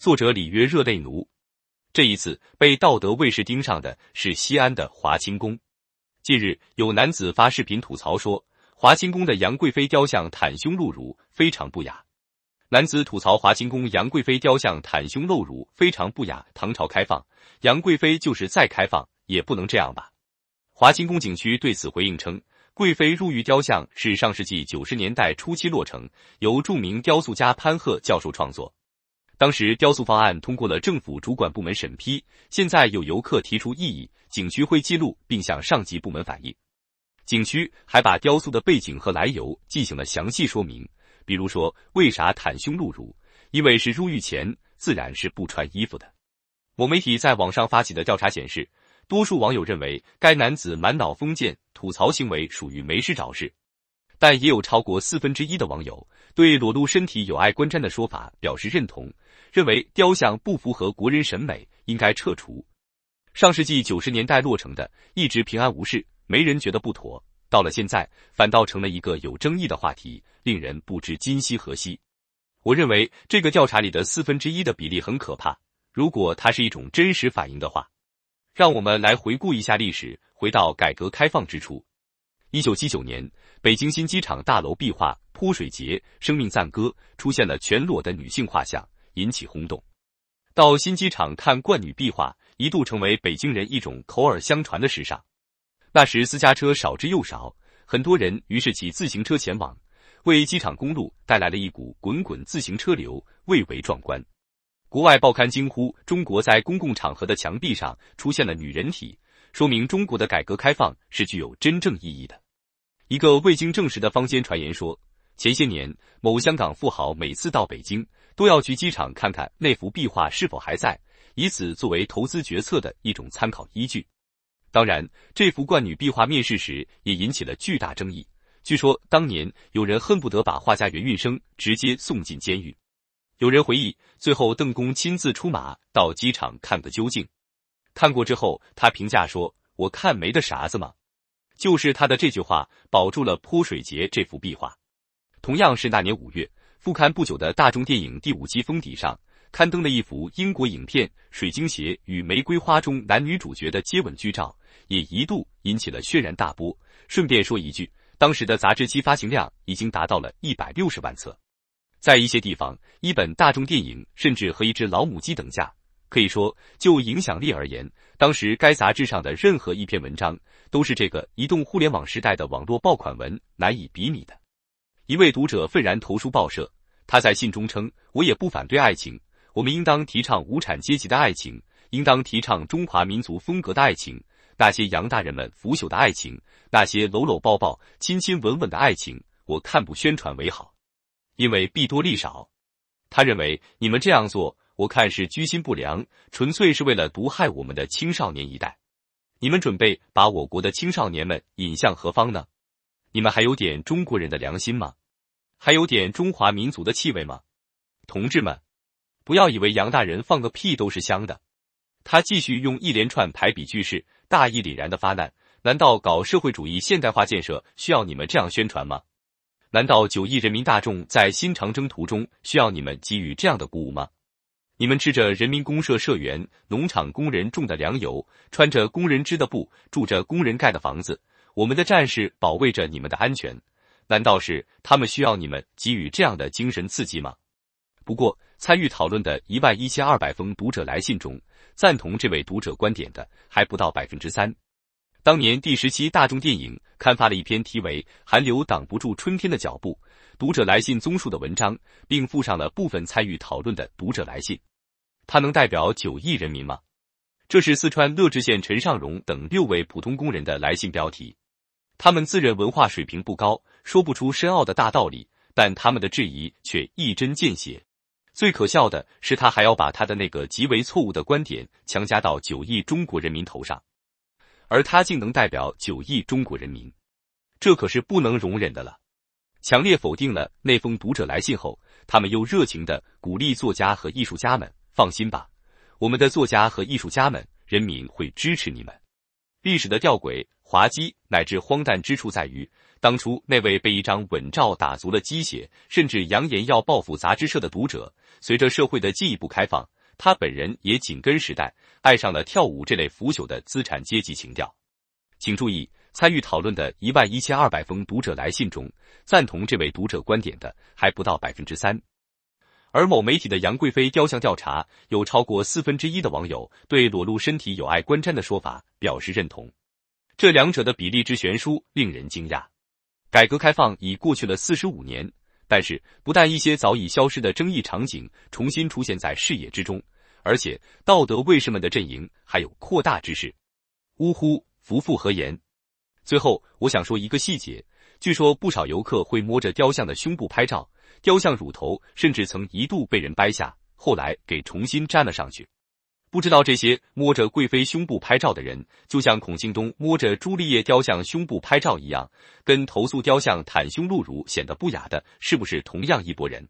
作者里约热内奴，这一次被道德卫士盯上的是西安的华清宫。近日，有男子发视频吐槽说，华清宫的杨贵妃雕像袒胸露乳，非常不雅。男子吐槽华清宫杨贵妃雕像袒胸露乳非常不雅，唐朝开放，杨贵妃就是再开放也不能这样吧？华清宫景区对此回应称，贵妃入浴雕像，是上世纪九十年代初期落成，由著名雕塑家潘鹤教授创作。当时雕塑方案通过了政府主管部门审批，现在有游客提出异议，景区会记录并向上级部门反映。景区还把雕塑的背景和来由进行了详细说明，比如说为啥袒胸露乳，因为是入狱前，自然是不穿衣服的。某媒体在网上发起的调查显示，多数网友认为该男子满脑封建，吐槽行为属于没事找事。但也有超过四分之一的网友对裸露身体有碍观瞻的说法表示认同，认为雕像不符合国人审美，应该撤除。上世纪九十年代落成的，一直平安无事，没人觉得不妥。到了现在，反倒成了一个有争议的话题，令人不知今夕何夕。我认为这个调查里的四分之一的比例很可怕。如果它是一种真实反应的话，让我们来回顾一下历史，回到改革开放之初。一九七九年，北京新机场大楼壁画《泼水节生命赞歌》出现了全裸的女性画像，引起轰动。到新机场看冠女壁画，一度成为北京人一种口耳相传的时尚。那时私家车少之又少，很多人于是骑自行车前往，为机场公路带来了一股滚滚自行车流，蔚为壮观。国外报刊惊呼：“中国在公共场合的墙壁上出现了女人体，说明中国的改革开放是具有真正意义的。”一个未经证实的坊间传言说，前些年某香港富豪每次到北京都要去机场看看那幅壁画是否还在，以此作为投资决策的一种参考依据。当然，这幅冠女壁画面世时也引起了巨大争议。据说当年有人恨不得把画家袁运生直接送进监狱。有人回忆，最后邓公亲自出马到机场看个究竟。看过之后，他评价说：“我看没的啥子嘛。”就是他的这句话保住了泼水节这幅壁画。同样是那年五月，复刊不久的《大众电影》第五期封底上刊登了一幅英国影片《水晶鞋与玫瑰花》中男女主角的接吻剧照，也一度引起了轩然大波。顺便说一句，当时的杂志期发行量已经达到了一百六十万册，在一些地方，一本《大众电影》甚至和一只老母鸡等价。可以说，就影响力而言，当时该杂志上的任何一篇文章，都是这个移动互联网时代的网络爆款文难以比拟的。一位读者愤然投书报社，他在信中称：“我也不反对爱情，我们应当提倡无产阶级的爱情，应当提倡中华民族风格的爱情。那些洋大人们腐朽的爱情，那些搂搂抱抱、亲亲吻吻的爱情，我看不宣传为好，因为弊多利少。”他认为你们这样做。我看是居心不良，纯粹是为了毒害我们的青少年一代。你们准备把我国的青少年们引向何方呢？你们还有点中国人的良心吗？还有点中华民族的气味吗？同志们，不要以为杨大人放个屁都是香的。他继续用一连串排比句式，大义凛然的发难。难道搞社会主义现代化建设需要你们这样宣传吗？难道九亿人民大众在新长征途中需要你们给予这样的鼓舞吗？你们吃着人民公社社员、农场工人种的粮油，穿着工人织的布，住着工人盖的房子。我们的战士保卫着你们的安全，难道是他们需要你们给予这样的精神刺激吗？不过，参与讨论的一万一千二百封读者来信中，赞同这位读者观点的还不到百分之三。当年第十七大众电影刊发了一篇题为《寒流挡不住春天的脚步》读者来信综述的文章，并附上了部分参与讨论的读者来信。他能代表九亿人民吗？这是四川乐至县陈尚荣等六位普通工人的来信标题。他们自认文化水平不高，说不出深奥的大道理，但他们的质疑却一针见血。最可笑的是，他还要把他的那个极为错误的观点强加到九亿中国人民头上，而他竟能代表九亿中国人民，这可是不能容忍的了。强烈否定了那封读者来信后，他们又热情的鼓励作家和艺术家们。放心吧，我们的作家和艺术家们，人民会支持你们。历史的吊诡、滑稽乃至荒诞之处在于，当初那位被一张吻照打足了鸡血，甚至扬言要报复杂志社的读者，随着社会的进一步开放，他本人也紧跟时代，爱上了跳舞这类腐朽的资产阶级情调。请注意，参与讨论的一万一千二百封读者来信中，赞同这位读者观点的还不到百分之三。而某媒体的杨贵妃雕像调查，有超过四分之一的网友对裸露身体有碍观瞻的说法表示认同，这两者的比例之悬殊令人惊讶。改革开放已过去了四十五年，但是不但一些早已消失的争议场景重新出现在视野之中，而且道德卫士们的阵营还有扩大之势。呜呼，夫复何言？最后，我想说一个细节，据说不少游客会摸着雕像的胸部拍照。雕像乳头甚至曾一度被人掰下，后来给重新粘了上去。不知道这些摸着贵妃胸部拍照的人，就像孔庆东摸着朱丽叶雕像胸部拍照一样，跟投诉雕像袒胸露乳显得不雅的，是不是同样一拨人？